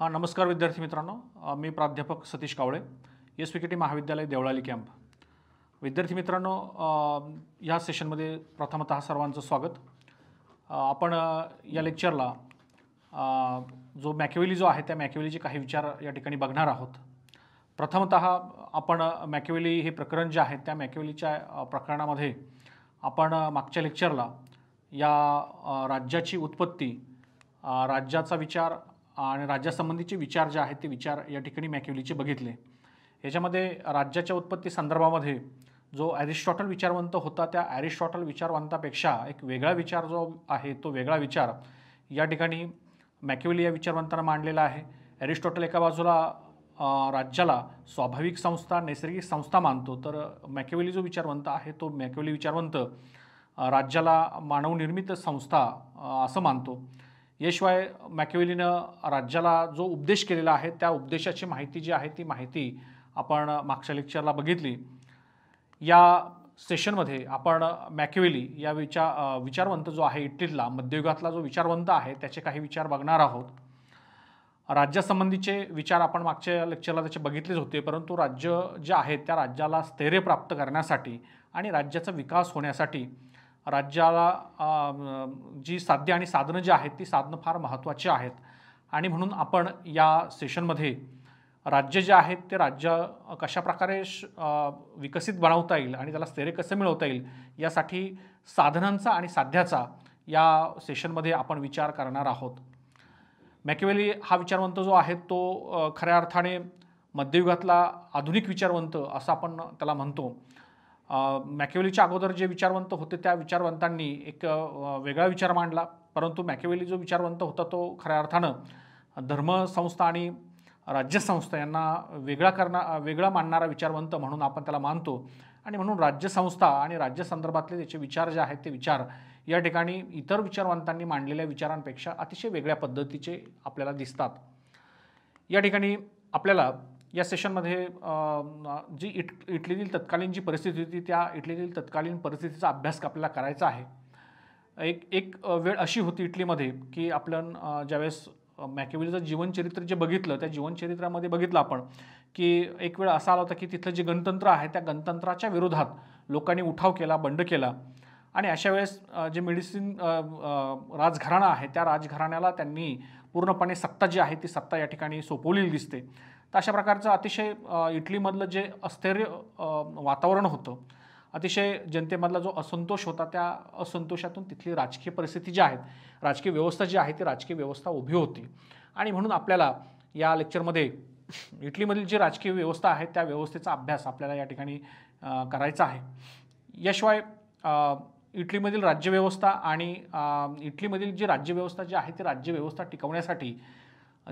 हां नमस्कार विद्यार्थी मित्रांनो मी प्राध्यापक सतीश कावळे एस टी महाविद्यालय देवळाली कॅम्प विद्यार्थी मित्रांनो ह्या सेशनमध्ये प्रथमत सर्वांचं स्वागत आपण या लेक्चरला जो मॅक्युवेली जो आहे त्या मॅक्युवेलीचे काही विचार या ठिकाणी बघणार आहोत प्रथमत आपण मॅक्युवेली हे प्रकरण जे आहे त्या मॅक्युवेलीच्या प्रकरणामध्ये आपण मागच्या लेक्चरला या राज्याची उत्पत्ती राज्याचा विचार आणि राज्यासंबंधीचे विचार जे आहेत ते विचार या ठिकाणी मॅक्युलीचे बघितले याच्यामध्ये राज्याच्या उत्पत्ती संदर्भामध्ये जो ॲरिस्टॉटल विचारवंत होता त्या ॲरिस्टॉटल विचारवंतापेक्षा एक वेगळा विचार जो आहे तो वेगळा विचार या ठिकाणी मॅक्युली या विचारवंतांना मांडलेला आहे ॲरिस्टॉटल एका बाजूला राज्याला स्वाभाविक संस्था नैसर्गिक संस्था मानतो तर मॅक्युली जो विचारवंत आहे तो मॅक्युली विचारवंत राज्याला मानवनिर्मित संस्था असं मानतो याशिवाय मॅक्युवेलीनं राज्याला जो उपदेश केलेला आहे त्या उपदेशाची माहिती जी आहे ती माहिती आपण मागच्या लेक्चरला बघितली या सेशनमध्ये आपण मॅक्युवेली या विचा विचारवंत जो आहे इटलीतला मध्ययुगातला जो विचारवंत आहे त्याचे काही विचार बघणार आहोत राज्यासंबंधीचे विचार आपण मागच्या लेक्चरला त्याचे बघितलेच होते परंतु राज्य जे आहे त्या राज्याला स्थैर्य प्राप्त करण्यासाठी आणि राज्याचा विकास होण्यासाठी राज्याला जी साध्य आणि साधनं जी आहेत ती साधनं फार महत्त्वाची आहेत आणि म्हणून आपण या सेशनमध्ये राज्य जे आहेत ते राज्य कशाप्रकारे श विकसित बनवता येईल आणि त्याला स्थैर्य कसं मिळवता येईल यासाठी साधनांचा आणि साध्याचा या सेशनमध्ये आपण विचार करणार आहोत मॅकेवेली हा विचारवंत जो आहे तो खऱ्या अर्थाने मध्ययुगातला आधुनिक विचारवंत असं आपण त्याला म्हणतो मॅकेवेलीच्या अगोदर जे विचारवंत होते त्या विचारवंतांनी एक वेगळा विचार मांडला परंतु मॅकेवेली जो विचारवंत होता तो खऱ्या अर्थानं धर्मसंस्था आणि राज्यसंस्था यांना वेगळा करणा वेगळा मांडणारा विचारवंत म्हणून आपण त्याला मानतो आणि म्हणून राज्यसंस्था आणि राज्यसंदर्भातले त्याचे विचार जे आहेत ते विचार या ठिकाणी इतर विचारवंतांनी मांडलेल्या विचारांपेक्षा अतिशय वेगळ्या पद्धतीचे आपल्याला दिसतात या ठिकाणी आपल्याला या सेशनमध्ये जी इट इटलीतील तत्कालीन जी परिस्थिती होती त्या इटलीतील तत्कालीन परिस्थितीचा अभ्यास आपल्याला करायचा आहे एक एक वेळ अशी होती इटलीमध्ये की आपण ज्यावेळेस मॅकेविलचं जीवनचरित्र जे बघितलं त्या जीवनचरित्रामध्ये बघितलं आपण की एक वेळ असा आला होता की तिथलं जे गणतंत्र आहे त्या गणतंत्राच्या विरोधात लोकांनी उठाव केला बंड केला आणि अशा वेळेस जे मेडिसिन राजघराणा आहे त्या राजघराण्याला त्यांनी पूर्णपणे सत्ता जी आहे ती सत्ता या ठिकाणी सोपवलेली दिसते तर अशा प्रकारचं अतिशय इटलीमधलं जे अस्थैर्य वातावरण होतं अतिशय जनतेमधला जो असंतोष होता त्या असंतोषातून तिथली राजकीय परिस्थिती जी आहे राजकीय व्यवस्था जी आहे ती राजकीय व्यवस्था उभी होती आणि म्हणून आपल्याला या लेक्चरमध्ये इटलीमधील जी राजकीय व्यवस्था आहे त्या व्यवस्थेचा अभ्यास आपल्याला या ठिकाणी करायचा आहे याशिवाय इटलीमधील राज्यव्यवस्था आणि इटलीमधील जी राज्यव्यवस्था जी आहे ती राज्यव्यवस्था टिकवण्यासाठी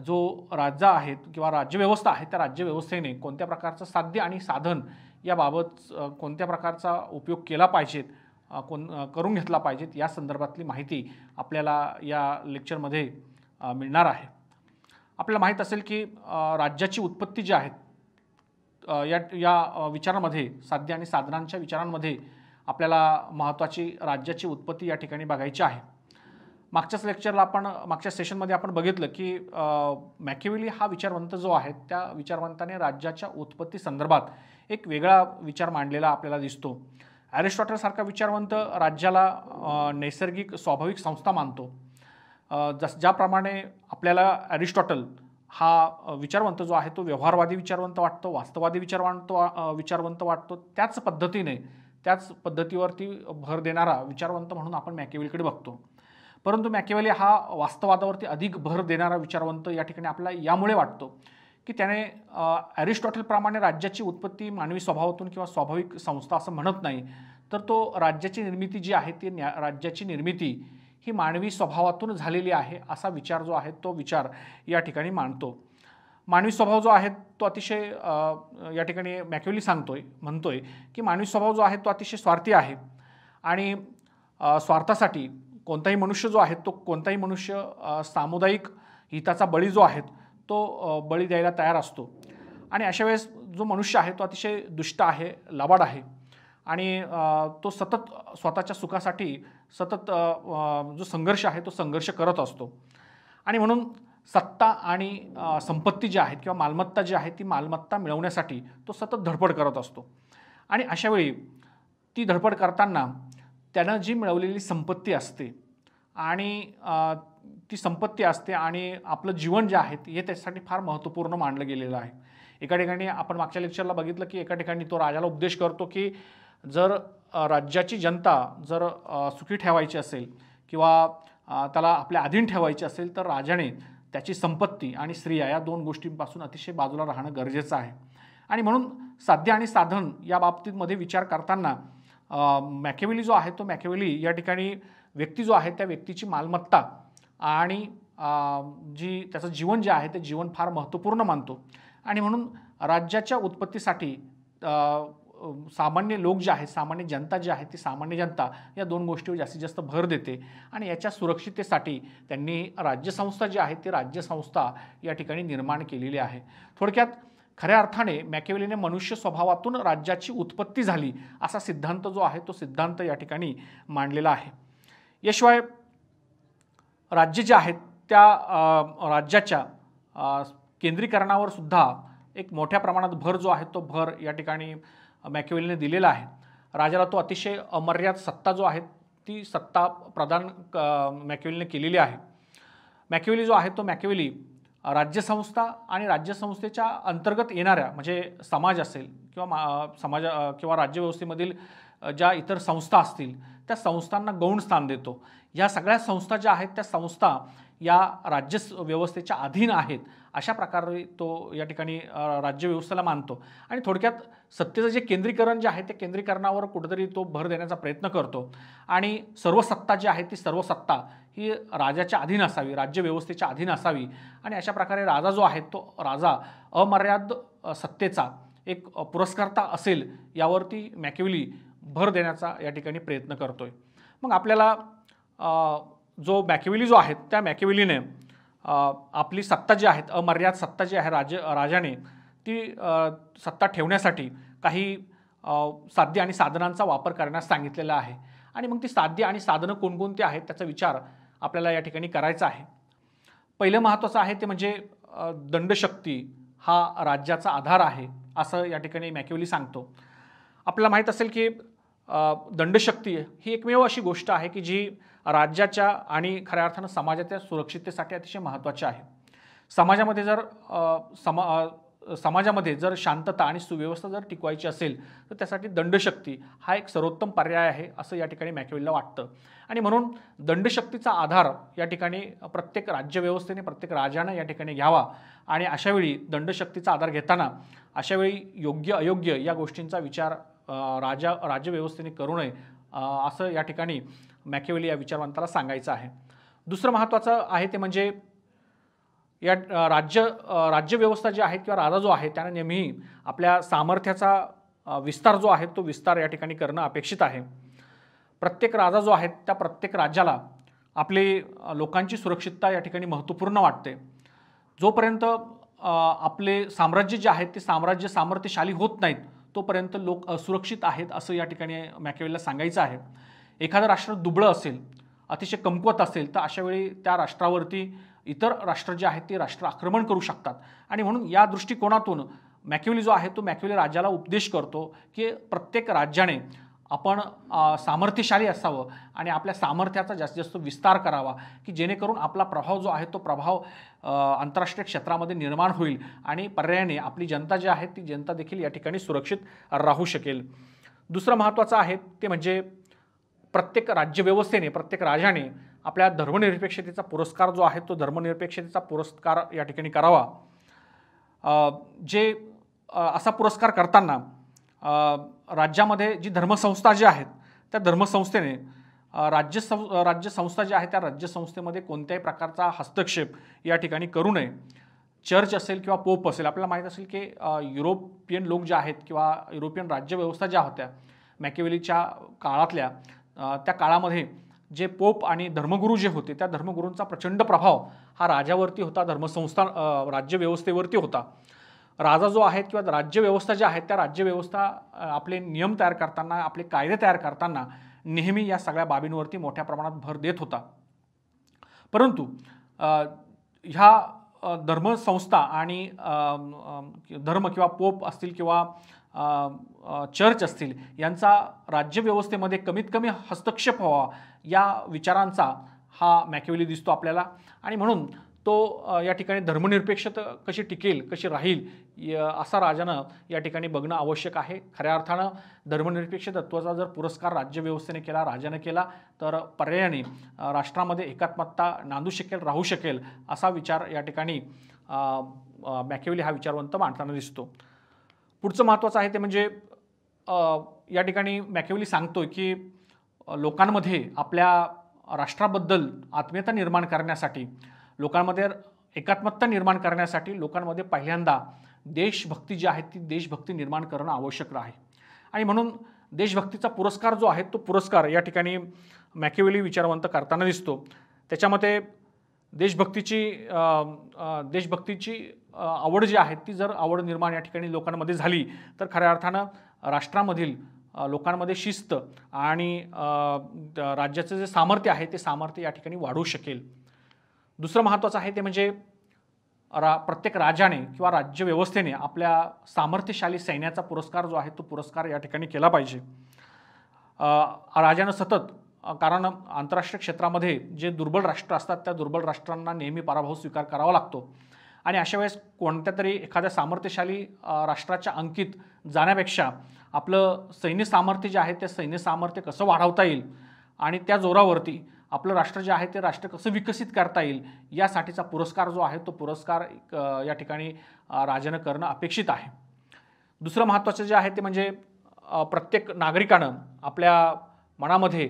जो राज्य आहेत किंवा राज्यव्यवस्था आहे त्या राज्यव्यवस्थेने कोणत्या प्रकारचं साध्य आणि साधन याबाबत कोणत्या प्रकारचा उपयोग केला पाहिजेत कोण करून घेतला पाहिजेत या संदर्भातली माहिती आपल्याला या लेक्चरमध्ये मिळणार आहे आपल्याला माहीत असेल की राज्याची उत्पत्ती जी आहे या या विचारामध्ये साध्य आणि साधनांच्या विचारांमध्ये आपल्याला महत्त्वाची राज्याची उत्पत्ती या ठिकाणी बघायची आहे मागच्याच लेक्चरला आपण मागच्या सेशनमध्ये आपण बघितलं की मॅकेविली हा विचारवंत जो आहे त्या विचारवंताने राज्याच्या उत्पत्ती संदर्भात एक वेगळा विचार मांडलेला आपल्याला दिसतो ॲरिस्टॉटलसारखा विचारवंत राज्याला नैसर्गिक स्वाभाविक संस्था मानतो जस ज्याप्रमाणे आपल्याला ॲरिस्टॉटल हा विचारवंत जो आहे तो व्यवहारवादी विचारवंत वाटतो वास्तववादी विचारवंत विचारवंत वाटतो त्याच पद्धतीने त्याच पद्धतीवरती भर देणारा विचारवंत म्हणून आपण मॅकेविलकडे बघतो परंतु मॅकेवली हा वास्तवादावरती अधिक भर देणारा विचारवंत या ठिकाणी आपला यामुळे वाटतो की त्याने ॲरिस्टॉटलप्रमाणे राज्याची उत्पत्ती मानवी स्वभावातून किंवा स्वाभाविक संस्था असं म्हणत नाही तर तो राज्याची निर्मिती जी आहे ती राज्याची निर्मिती ही मानवी स्वभावातून झालेली आहे असा विचार जो आहे तो विचार या ठिकाणी मांडतो मानवी स्वभाव जो आहे तो अतिशय या ठिकाणी मॅक्युली सांगतोय म्हणतोय की मानवी स्वभाव जो आहे तो अतिशय स्वार्थी आहे आणि स्वार्थासाठी कोणताही मनुष्य जो आहे तो कोणताही मनुष्य सामुदायिक हिताचा बळी जो आहे तो बळी द्यायला तयार असतो आणि अशा वेळेस जो मनुष्य आहे तो अतिशय दुष्ट आहे लबाड आहे आणि तो सतत स्वतःच्या सुखासाठी सतत जो संघर्ष आहे तो संघर्ष करत असतो आणि म्हणून सत्ता आणि संपत्ती जी आहेत किंवा मालमत्ता जी आहे ती मालमत्ता मिळवण्यासाठी तो सतत धडपड करत असतो आणि अशावेळी ती धडपड करताना त्यांना जी मिळवलेली संपत्ती असते आणि ती संपत्ती असते आणि आपलं जीवन जे आहे हे त्याच्यासाठी फार महत्त्वपूर्ण मानलं गेलेलं आहे एका ठिकाणी आपण मागच्या लेक्चरला बघितलं की एका ठिकाणी तो राजाला उपदेश करतो की जर राज्याची जनता जर सुखी ठेवायची असेल किंवा त्याला आपल्या अधीन ठेवायची असेल तर राजाने त्याची संपत्ती आणि स्त्रिया या दोन गोष्टींपासून अतिशय बाजूला राहणं गरजेचं आहे आणि म्हणून साध्य आणि साधन या बाबतीमध्ये विचार करताना मॅकेवेली जो आहे तो मॅकेवेली या ठिकाणी व्यक्ती जो आहे त्या व्यक्तीची मालमत्ता आणि जी त्याचं जीवन जे आहे ते जीवन फार महत्त्वपूर्ण मानतो आणि म्हणून राज्याच्या उत्पत्तीसाठी सामान्य लोक जे आहेत सामान्य जनता जी आहे ती सामान्य जनता या दोन गोष्टीवर जास्तीत जास्त भर देते आणि याच्या सुरक्षिततेसाठी त्यांनी राज्यसंस्था जी आहे ती राज्यसंस्था या ठिकाणी निर्माण केलेली आहे थोडक्यात खऱ्या अर्थाने मॅकेवलीने मनुष्य स्वभावातून राज्याची उत्पत्ती झाली असा सिद्धांत जो आहे तो सिद्धांत या ठिकाणी मांडलेला आहे याशिवाय राज्य जे आहेत त्या राज्याच्या केंद्रीकरणावर सुद्धा एक मोठ्या प्रमाणात भर जो आहे तो भर या ठिकाणी मॅकेवलीने दिलेला आहे राजाला तो अतिशय अमर्याद सत्ता जो आहे ती सत्ता प्रदान क केलेली आहे मॅकेवली जो आहे तो मॅकेवली राज्यसंस्था आणि राज्यसंस्थेच्या अंतर्गत येणाऱ्या म्हणजे समाज असेल किंवा समाज किंवा राज्यव्यवस्थेमधील ज्या इतर संस्था असतील त्या संस्थांना गौण स्थान देतो ह्या सगळ्या संस्था ज्या आहेत त्या संस्था या राज्य व्यवस्थेच्या अधीन आहेत अशा प्रकारे तो या ठिकाणी राज्य व्यवस्थेला मानतो आणि थोडक्यात सत्तेचं जे केंद्रीकरण जे आहे ते केंद्रीकरणावर कुठेतरी तो भर देण्याचा प्रयत्न करतो आणि सर्व सत्ता जी आहे ती सर्व सत्ता ही राजाच्या अधीन असावी राज्य व्यवस्थेच्या अधीन असावी आणि अशा प्रकारे राजा जो आहे तो राजा अमर्याद सत्तेचा एक पुरस्कर्ता असेल यावरती मॅक्युली भर देण्याचा या ठिकाणी प्रयत्न करतो आहे मग आपल्याला जो मॅकेविली जो आहेत त्या मॅकेविलीने आपली सत्ता जी आहे अमर्याद सत्ता जी आहे राज राजाने ती सत्ता ठेवण्यासाठी काही साध्य आणि साधनांचा वापर करण्यास सांगितलेला आहे आणि मग ती साध्य आणि साधनं कोणकोणती आहेत त्याचा विचार आपल्याला या ठिकाणी करायचा आहे पहिलं महत्त्वाचं आहे ते म्हणजे दंडशक्ती हा राज्याचा आधार आहे असं या ठिकाणी मॅक्युली सांगतो आपल्याला माहीत असेल की दंडशक्ती ही एकमेव अशी गोष्ट आहे की जी राज्याच्या आणि खऱ्या अर्थानं समाजाच्या सुरक्षिततेसाठी अतिशय महत्त्वाचे आहे समाजामध्ये जर समा समाजामध्ये जर शांतता आणि सुव्यवस्था जर टिकवायची असेल तर त्यासाठी दंडशक्ती हा एक सर्वोत्तम पर्याय आहे असं या ठिकाणी मॅकविलला वाटतं आणि म्हणून दंडशक्तीचा आधार या ठिकाणी प्रत्येक राज्यव्यवस्थेने प्रत्येक राजानं या ठिकाणी घ्यावा आणि अशावेळी दंडशक्तीचा आधार घेताना अशावेळी योग्य अयोग्य या गोष्टींचा विचार राजा राज्यव्यवस्थेने करू नये असं या ठिकाणी मॅकेवेली या विचारवंताला सांगायचं आहे दुसरं महत्त्वाचं आहे ते म्हणजे या राज्य राज्यव्यवस्था जी आहे किंवा राजा जो आहे त्यानं नेहमी आपल्या सामर्थ्याचा विस्तार जो आहे तो विस्तार या ठिकाणी करणं अपेक्षित आहे प्रत्येक राजा जो आहे त्या प्रत्येक राज्याला आपली लोकांची सुरक्षितता या ठिकाणी महत्त्वपूर्ण वाटते जोपर्यंत आपले साम्राज्य जे आहेत ते साम्राज्य सामर्थ्यशाली होत नाहीत तोपर्यंत लोक असुरक्षित आहेत असं या ठिकाणी मॅकेवेलला सांगायचं आहे एखादं राष्ट्र दुबळं असेल अतिशय कमकुवत असेल तर अशावेळी त्या राष्ट्रावरती इतर राष्ट्र जे आहेत ते राष्ट्र आक्रमण करू शकतात आणि म्हणून या दृष्टिकोनातून मॅक्युली जो आहे तो मॅक्युली राज्याला उपदेश करतो की प्रत्येक राज्याने आपण सामर्थ्यशाली असावं आणि आपल्या सामर्थ्याचा जास्तीत जास्त विस्तार करावा की जेणेकरून आपला प्रभाव जो आहे तो प्रभाव आंतरराष्ट्रीय क्षेत्रामध्ये निर्माण होईल आणि पर्यायाने आपली जनता जी आहे ती जनता देखील या ठिकाणी सुरक्षित राहू शकेल दुसरं महत्त्वाचं आहे ते म्हणजे प्रत्येक राज्यव्यवस्थेने प्रत्येक राजाने आपल्या धर्मनिरपेक्षतेचा पुरस्कार जो आहे तो धर्मनिरपेक्षतेचा पुरस्कार या ठिकाणी करावा जे असा पुरस्कार करताना राज्यामध्ये जी धर्मसंस्था जी आहेत त्या धर्मसंस्थेने राज्यसं राज्यसंस्था ज्या आहेत त्या राज्यसंस्थेमध्ये कोणत्याही प्रकारचा हस्तक्षेप या ठिकाणी करू नये चर्च असेल किंवा पोप असेल आपल्याला माहीत असेल की युरोपियन लोक जे आहेत किंवा युरोपियन राज्यव्यवस्था ज्या होत्या मॅकेवेलीच्या काळातल्या त्या काळामध्ये जे पोप आणि धर्मगुरू जे होते त्या धर्मगुरूंचा प्रचंड प्रभाव हा राजावरती होता धर्मसंस्था राज्यव्यवस्थेवरती होता राजा जो आहेत किंवा राज्यव्यवस्था ज्या आहेत त्या राज्यव्यवस्था आपले नियम तयार करताना आपले कायदे तयार करताना नेहमी या सगळ्या बाबींवरती मोठ्या प्रमाणात भर देत होता परंतु ह्या धर्मसंस्था आणि धर्म किंवा पोप असतील किंवा चर्च असतील यांचा राज्यव्यवस्थेमध्ये कमीत कमी हस्तक्षेप व्हावा या विचारांचा हा मॅक्युली दिसतो आपल्याला आणि म्हणून तो या ठिकाणी धर्मनिरपेक्षता कशी टिकेल कशी राहील असा राजानं या ठिकाणी बघणं आवश्यक आहे खऱ्या अर्थानं धर्मनिरपेक्ष तत्वाचा जर पुरस्कार राज्यव्यवस्थेने केला राजाने केला तर पर्यायाने राष्ट्रामध्ये एकात्मता नांदू शकेल राहू शकेल असा विचार या ठिकाणी मॅकेवली हा विचारवंत मांडताना दिसतो पुढचं महत्त्वाचं आहे ते म्हणजे या ठिकाणी मॅकेवली सांगतोय की लोकांमध्ये आपल्या राष्ट्राबद्दल आत्मीयता निर्माण करण्यासाठी लोकांमध्ये एकात्मकता निर्माण करण्यासाठी लोकांमध्ये पहिल्यांदा देशभक्ती जी आहे ती देशभक्ती निर्माण करणं आवश्यक आहे आणि म्हणून देशभक्तीचा पुरस्कार जो आहे तो पुरस्कार या ठिकाणी मॅकेवली विचारवंत करताना दिसतो त्याच्यामध्ये देशभक्तीची देशभक्तीची आवड जी आहे ती जर आवड निर्माण या ठिकाणी लोकांमध्ये झाली तर खऱ्या अर्थानं राष्ट्रामधील लोकांमध्ये शिस्त आणि राज्याचं जे सामर्थ्य आहे ते सामर्थ्य या ठिकाणी वाढू शकेल दुसरं महत्त्वाचं आहे ते म्हणजे रा प्रत्येक राजाने किंवा राज्यव्यवस्थेने आपल्या सामर्थ्यशाली सैन्याचा पुरस्कार जो आहे तो पुरस्कार या ठिकाणी केला पाहिजे राजानं सतत कारण आंतरराष्ट्रीय क्षेत्रामध्ये जे दुर्बल राष्ट्र असतात त्या दुर्बल राष्ट्रांना नेहमी पराभव स्वीकार करावा लागतो आणि अशा वेळेस कोणत्या तरी एखाद्या सामर्थ्यशाली राष्ट्राच्या अंकित जाण्यापेक्षा आपलं सैन्य सामर्थ्य जे आहे ते सैन्य सामर्थ्य कसं वाढवता येईल आणि त्या जोरावरती आपलं राष्ट्र जे आहे ते राष्ट्र कसं विकसित करता येईल यासाठीचा पुरस्कार जो आहे तो पुरस्कार या ठिकाणी राजानं करणं अपेक्षित आहे दुसरं महत्त्वाचं जे आहे ते म्हणजे प्रत्येक नागरिकानं आपल्या मनामध्ये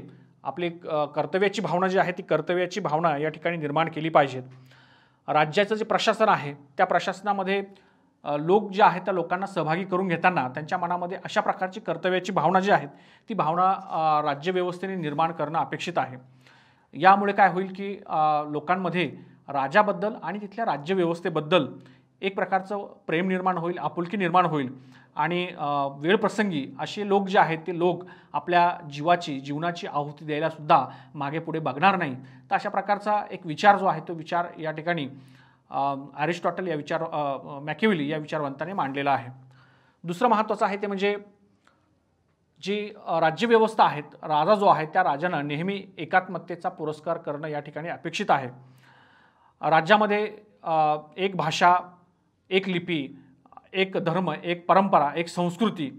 आपली कर्तव्याची भावना जी आहे ती कर्तव्याची भावना या ठिकाणी निर्माण केली पाहिजेत राज्याचं जे प्रशासन आहे त्या प्रशासनामध्ये लोक जे आहेत त्या लोकांना सहभागी करून घेताना त्यांच्या मनामध्ये अशा प्रकारची कर्तव्याची भावना जी आहेत ती भावना राज्यव्यवस्थेने निर्माण करणं अपेक्षित आहे यामुळे काय होईल की लोकांमध्ये राजाबद्दल आणि तिथल्या राज्यव्यवस्थेबद्दल एक प्रकारचं प्रेम निर्माण होईल आपुलकी निर्माण होईल आणि वेळप्रसंगी असे लोक जे आहेत ते लोक आपल्या जीवाची जीवनाची आहुती द्यायलासुद्धा मागे पुढे बघणार नाही तर अशा प्रकारचा एक विचार जो आहे तो विचार या ठिकाणी अरिस्टॉटल या विचार मॅकेविली या विचारवंताने मांडलेला आहे दुसरं महत्त्वाचं आहे ते म्हणजे जी राज्यव्यवस्था आहेत राजा जो आहे त्या राजानं नेहमी एकात्मतेचा पुरस्कार करणं या ठिकाणी अपेक्षित आहे राज्यामध्ये एक भाषा एक लिपी एक धर्म एक परंपरा एक संस्कृती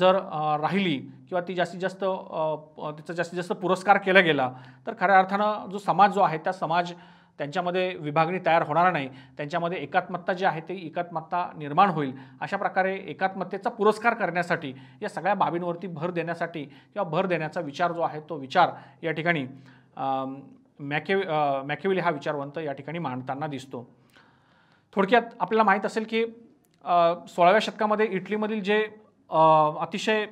जर राहिली किंवा ती जास्तीत जास्त तिचा जास्तीत जास्त पुरस्कार केला गेला तर खऱ्या अर्थानं जो समाज जो आहे त्या समाज त्यांच्यामध्ये विभागणी तयार होणार नाही त्यांच्यामध्ये एकात्मत्ता जी आहे ती एकात्मता निर्माण होईल अशा प्रकारे एकात्मतेचा पुरस्कार करण्यासाठी या सगळ्या बाबींवरती भर देण्यासाठी किंवा भर देण्याचा विचार जो आहे तो विचार या ठिकाणी मॅके मॅकेविल हा विचारवंत या ठिकाणी मांडताना दिसतो थोडक्यात आपल्याला माहीत असेल की सोळाव्या शतकामध्ये इटलीमधील जे अतिशय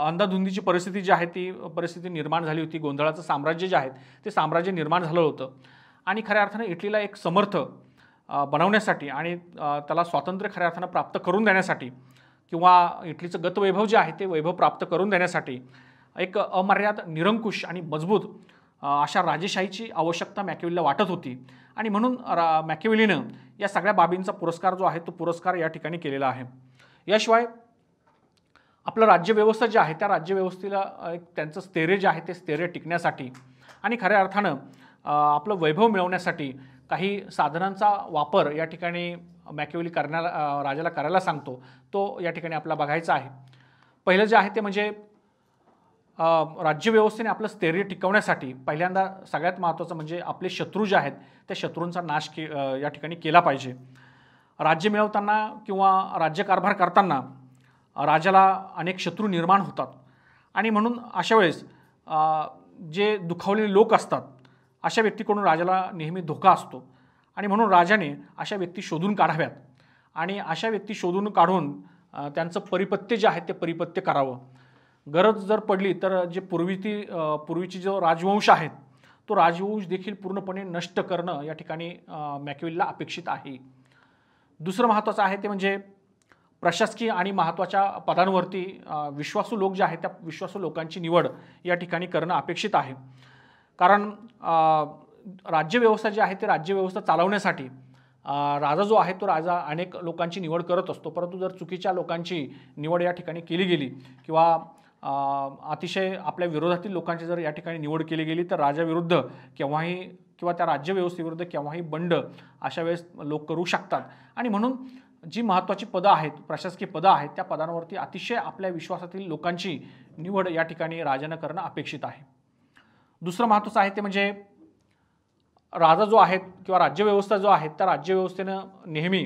अंधाधुंदीची परिस्थिती जी आहे ती परिस्थिती निर्माण झाली होती गोंधळाचं साम्राज्य जे आहे ते साम्राज्य निर्माण झालं होतं आणि खऱ्या अर्थानं इटलीला एक समर्थ बनवण्यासाठी आणि त्याला स्वातंत्र्य खऱ्या अर्थानं प्राप्त करून देण्यासाठी किंवा इटलीचं गतवैभव जे आहे ते वैभव प्राप्त करून देण्यासाठी एक अमर्याद निरंकुश आणि मजबूत अशा राजेशाहीची आवश्यकता मॅक्युलला वाटत होती आणि म्हणून रा मॅकेविलीनं या सगळ्या बाबींचा पुरस्कार जो आहे तो पुरस्कार या ठिकाणी केलेला आहे याशिवाय आपलं राज्यव्यवस्था जे आहे त्या राज्यव्यवस्थेला एक त्यांचं स्थैर्य जे आहे ते स्थैर्य टिकण्यासाठी आणि खऱ्या अर्थानं आपलं वैभव मिळवण्यासाठी काही साधनांचा वापर या ठिकाणी मॅकेविली करण्याला राजाला करायला सांगतो तो या ठिकाणी आपला बघायचा आहे पहिलं जे आहे ते म्हणजे राज्यव्यवस्थेने आपलं स्थैर्य टिकवण्यासाठी पहिल्यांदा सगळ्यात महत्त्वाचं म्हणजे आपले शत्रू जे आहेत त्या शत्रूंचा नाश के या ठिकाणी केला पाहिजे राज्य मिळवताना किंवा राज्यकारभार करताना राजाला अनेक शत्रू निर्माण होतात आणि म्हणून अशा वेळेस जे दुखावलेले लोक असतात अशा व्यक्तीकडून राजाला नेहमी धोका असतो आणि म्हणून राजाने अशा व्यक्ती शोधून काढाव्यात आणि अशा व्यक्ती शोधून काढून त्यांचं परिपत्य जे आहे ते परिपत्य करावं गरज जर पडली तर जे पूर्वी ती पूर्वीची जो राजवंश आहेत तो राजवंश देखील पूर्णपणे नष्ट करणं या ठिकाणी मॅक्युलला अपेक्षित आहे दुसरं महत्त्वाचं आहे ते म्हणजे प्रशासकीय आणि महत्त्वाच्या पदांवरती विश्वासू लोक जे आहेत त्या विश्वासू लोकांची निवड या ठिकाणी करणं अपेक्षित आहे कारण राज्यव्यवस्था जी आहे ते राज्यव्यवस्था चालवण्यासाठी राजा जो आहे तो राजा अनेक लोकांची निवड करत असतो परंतु जर चुकीच्या लोकांची निवड या ठिकाणी केली गेली किंवा अतिशय आपल्या विरोधातील लोकांची जर या ठिकाणी निवड केली गेली तर राजाविरुद्ध केव्हाही किंवा त्या राज्यव्यवस्थेविरुद्ध केव्हाही बंड अशा वेळेस लोक करू शकतात आणि म्हणून जी महत्त्वाची पदं आहेत प्रशासकीय पदं आहेत त्या पदांवरती अतिशय आपल्या विश्वासातील लोकांची निवड या ठिकाणी राजानं करणं अपेक्षित आहे दुसरं महत्त्वाचं आहे ते म्हणजे राजा जो आहेत किंवा राज्यव्यवस्था जो आहे त्या राज्यव्यवस्थेनं नेहमी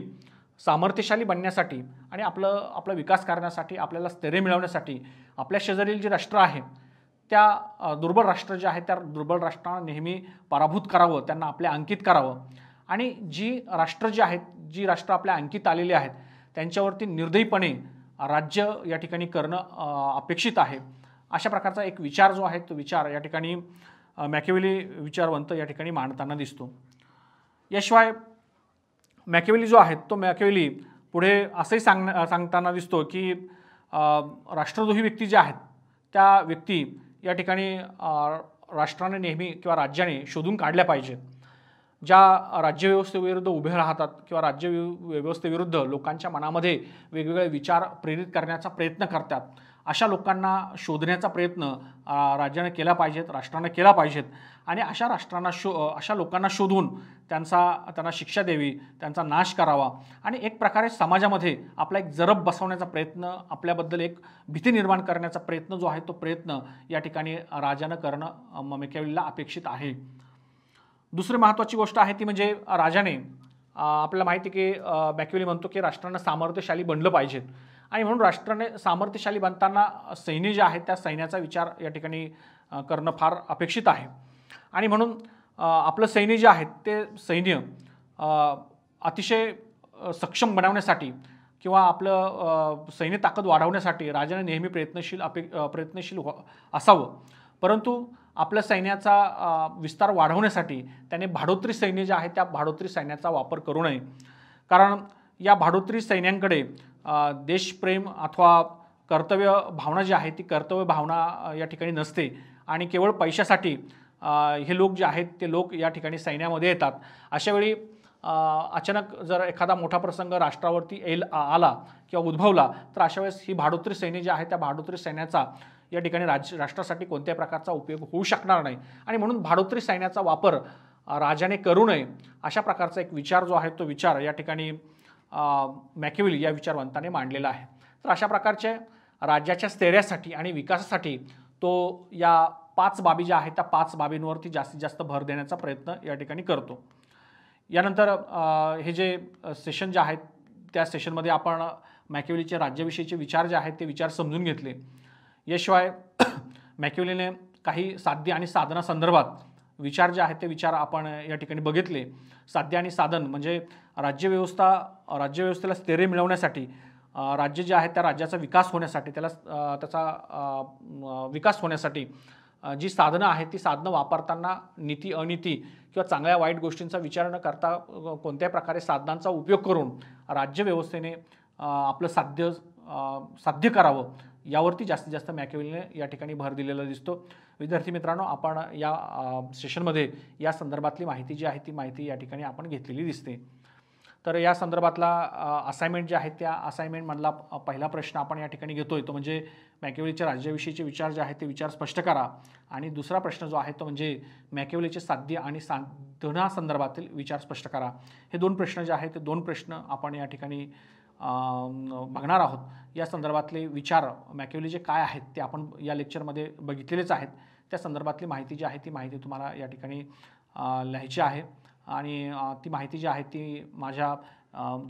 सामर्थ्यशाली बनण्यासाठी आणि आपलं आपला विकास करण्यासाठी आपल्याला स्थैर्य मिळवण्यासाठी आपल्या शेजारील जी राष्ट्र आहे त्या दुर्बल राष्ट्र जे आहेत त्या दुर्बल राष्ट्रांना नेहमी पराभूत करावं त्यांना आपल्या अंकित करावं आणि जी राष्ट्र जी आहेत जी राष्ट्र आपल्या अंकित आलेली आहेत त्यांच्यावरती निर्दयीपणे राज्य या ठिकाणी करणं अपेक्षित आहे अशा प्रकारचा एक विचार जो आहे तो विचार या ठिकाणी मॅकेवेली विचारवंत या ठिकाणी मांडताना दिसतो याशिवाय मॅकेवेली जो आहे तो मॅकेवेली पुढे असंही सांग सांगताना दिसतो की राष्ट्रद्रोही व्यक्ती ज्या आहेत त्या व्यक्ती या ठिकाणी राष्ट्राने नेहमी किंवा राज्याने शोधून काढल्या पाहिजेत ज्या राज्यव्यवस्थेविरुद्ध उभे राहतात किंवा राज्य व्यवस्थेविरुद्ध लोकांच्या मनामध्ये वेगवेगळे विचार प्रेरित करण्याचा प्रयत्न करतात अशा लोकांना शोधण्याचा प्रयत्न राज्यानं केला पाहिजेत राष्ट्रानं केला पाहिजेत आणि अशा राष्ट्रांना शो अशा लोकांना शोधून त्यांचा त्यांना शिक्षा द्यावी त्यांचा नाश करावा आणि एक प्रकारे समाजामध्ये आपला एक जरब बसवण्याचा प्रयत्न आपल्याबद्दल एक भीती निर्माण करण्याचा प्रयत्न जो आहे तो प्रयत्न या ठिकाणी राजानं करणं ममेक्याविलला अपेक्षित आहे दुसरी महत्त्वाची गोष्ट आहे ती म्हणजे राजाने आपल्याला माहिती की मॅक्युली म्हणतो की राष्ट्रांना सामर्थ्यशाली बनलं पाहिजेत आणि म्हणून राष्ट्राने सामर्थ्यशाली बनताना सैन्य जे आहेत त्या सैन्याचा विचार या ठिकाणी करणं फार अपेक्षित आहे आणि म्हणून आपलं सैन्य जे आहेत ते सैन्य अतिशय सक्षम बनवण्यासाठी किंवा आपलं सैन्य ताकद वाढवण्यासाठी राजाने नेहमी प्रयत्नशील अपे प्रयत्नशील असावं परंतु आपल्या सैन्याचा विस्तार वाढवण्यासाठी त्याने भाडोत्री सैन्य जे आहे त्या भाडोत्री सैन्याचा वापर करू नये कारण या भाडोत्री सैन्यांकडे देशप्रेम अथवा कर्तव्य भावना जी आहे ती कर्तव्य भावना या ठिकाणी नसते आणि केवळ पैशासाठी हे लोक जे आहेत ते लोक या ठिकाणी सैन्यामध्ये येतात अशावेळी अचानक जर एखादा मोठा प्रसंग राष्ट्रावरती येईल आला किंवा उद्भवला तर अशा वेळेस ही भाडोत्री सैन्य जी आहे त्या भाडोत्री सैन्याचा या ठिकाणी राज राष्ट्रासाठी कोणत्या प्रकारचा उपयोग होऊ शकणार नाही आणि म्हणून भाडोत्री सैन्याचा वापर राजाने करू नये अशा प्रकारचा एक विचार जो आहे तो विचार या ठिकाणी मॅकेविली या विचारवंताने मांडलेला आहे तर अशा प्रकारचे राज्याच्या स्थैर्यासाठी आणि विकासासाठी तो या पाच बाबी ज्या आहेत त्या पाच बाबींवरती जास्तीत जास्त भर देण्याचा प्रयत्न या ठिकाणी करतो यानंतर हे जे सेशन जे आहेत त्या सेशनमध्ये आपण मॅक्युलीचे राज्याविषयीचे विचार जे आहेत ते विचार समजून घेतले याशिवाय मॅक्युलीने काही साध्य आणि साधनासंदर्भात विचार जे आहेत ते विचार आपण या ठिकाणी बघितले साध्य आणि साधन म्हणजे राज्यव्यवस्था राज्यव्यवस्थेला स्थिर्य मिळवण्यासाठी राज्य जे आहे त्या राज्याचा विकास होण्यासाठी त्याला त्याचा विकास होण्यासाठी जी साधनं आहेत ती साधनं वापरताना नीती अनिती किंवा चांगल्या वाईट गोष्टींचा विचार न करता कोणत्याही प्रकारे साधनांचा उपयोग करून राज्यव्यवस्थेने आपलं साध्य साध्य करावं यावरती जास्तीत जास्त मॅकेविलने या ठिकाणी भर दिलेला दिसतो विद्यार्थी मित्रांनो आपण या सेशनमध्ये या संदर्भातली माहिती जी आहे ती माहिती या ठिकाणी आपण घेतलेली दिसते तर या संदर्भातला असाइनमेंट जे आहेत त्या असाइनमेंटमधला पहिला प्रश्न आपण या ठिकाणी घेतो आहे तो म्हणजे मॅकेवलीच्या राज्याविषयीचे विचार जे आहेत ते विचार स्पष्ट करा आणि दुसरा प्रश्न जो आहे तो म्हणजे मॅकेवलीचे साध्य आणि साधनासंदर्भातील विचार स्पष्ट करा हे दोन प्रश्न जे आहेत ते दोन प्रश्न आपण या ठिकाणी बघणार आहोत या संदर्भातले विचार मॅक्युलीचे काय आहेत ते आपण या लेक्चरमध्ये बघितलेलेच आहेत त्या संदर्भातली माहिती जी आहे ती माहिती तुम्हाला या ठिकाणी लिहायची आहे आणि ती माहिती जी आहे ती माझ्या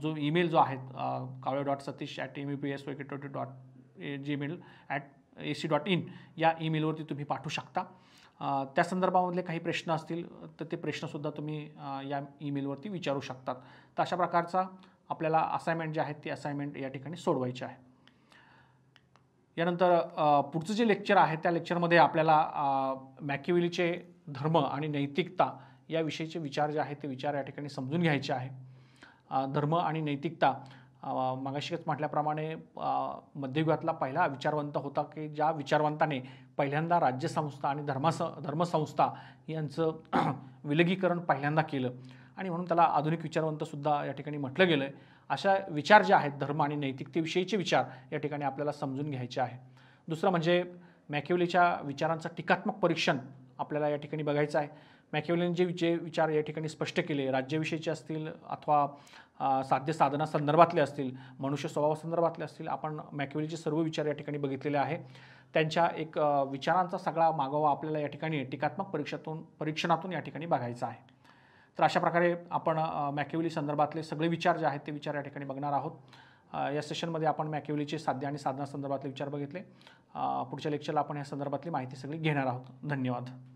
जो ईमेल जो आहे Kawale dot Satish at M U P S वेकेटोटी dot gmail at A C dot in या ईमेलवरती तुम्ही पाठवू शकता त्या संदर्भामधले काही प्रश्न असतील तर ते प्रश्नसुद्धा तुम्ही या ईमेलवरती विचारू शकतात तर अशा प्रकारचा आपल्याला असाइनमेंट जे आहेत ती असाइनमेंट या ठिकाणी सोडवायची आहे यानंतर पुढचं जे लेक्चर आहे त्या लेक्चरमध्ये आपल्याला मॅक्युविलीचे धर्म आणि नैतिकता याविषयीचे विचार जे आहेत ते विचार या ठिकाणी समजून घ्यायचे आहे धर्म आणि नैतिकता मागाशीच म्हटल्याप्रमाणे मध्ययुगातला पहिला विचारवंत होता की ज्या विचारवंताने पहिल्यांदा राज्यसंस्था आणि धर्मास धर्मसंस्था यांचं विलगीकरण पहिल्यांदा केलं आणि म्हणून त्याला आधुनिक विचारवंतसुद्धा या ठिकाणी म्हटलं गेलं आहे अशा विचार जे आहेत धर्म आणि नैतिकतेविषयीचे विचार या ठिकाणी आपल्याला समजून घ्यायचे आहे दुसरं म्हणजे मॅक्युलीच्या विचारांचं टीकात्मक परीक्षण आपल्याला या ठिकाणी बघायचं आहे मॅक्युलीने जे जे विचार या ठिकाणी स्पष्ट केले राज्याविषयीचे असतील अथवा साध्य साधना संदर्भातले असतील मनुष्य स्वभावासंदर्भातले असतील आपण मॅक्युलीचे सर्व विचार या ठिकाणी बघितलेले आहे त्यांच्या एक विचारांचा सगळा मागोवा आपल्याला या ठिकाणी टीकात्मक परीक्षातून परीक्षणातून या ठिकाणी बघायचा आहे तर अशा प्रकारे आपण मॅक्युली संदर्भातले सगळे विचार जे आहेत ते विचार या ठिकाणी बघणार आहोत या सेशनमध्ये आपण मॅक्युलीचे साध्य आणि साधनासंदर्भातले संदर्भातले विचार बघितले पुढच्या लेक्चरला आपण या संदर्भातली माहिती सगळी घेणार आहोत धन्यवाद